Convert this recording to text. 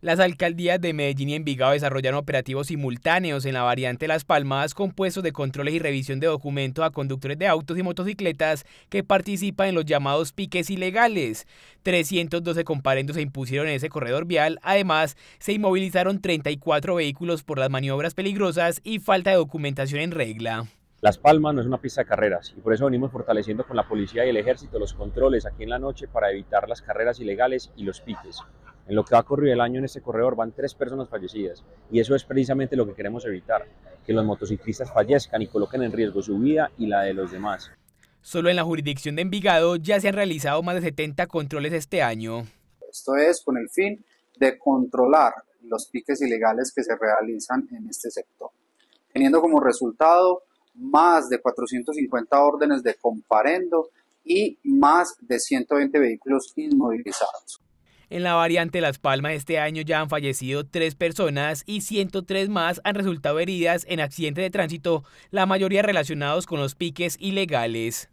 Las alcaldías de Medellín y Envigado desarrollan operativos simultáneos en la variante Las Palmas con de controles y revisión de documentos a conductores de autos y motocicletas que participan en los llamados piques ilegales. 312 comparendos se impusieron en ese corredor vial. Además, se inmovilizaron 34 vehículos por las maniobras peligrosas y falta de documentación en regla. Las Palmas no es una pista de carreras y por eso venimos fortaleciendo con la policía y el ejército los controles aquí en la noche para evitar las carreras ilegales y los piques. En lo que ha ocurrido el año en este corredor van tres personas fallecidas y eso es precisamente lo que queremos evitar, que los motociclistas fallezcan y coloquen en riesgo su vida y la de los demás. Solo en la jurisdicción de Envigado ya se han realizado más de 70 controles este año. Esto es con el fin de controlar los piques ilegales que se realizan en este sector, teniendo como resultado más de 450 órdenes de comparendo y más de 120 vehículos inmovilizados. En la variante Las Palmas este año ya han fallecido tres personas y 103 más han resultado heridas en accidentes de tránsito, la mayoría relacionados con los piques ilegales.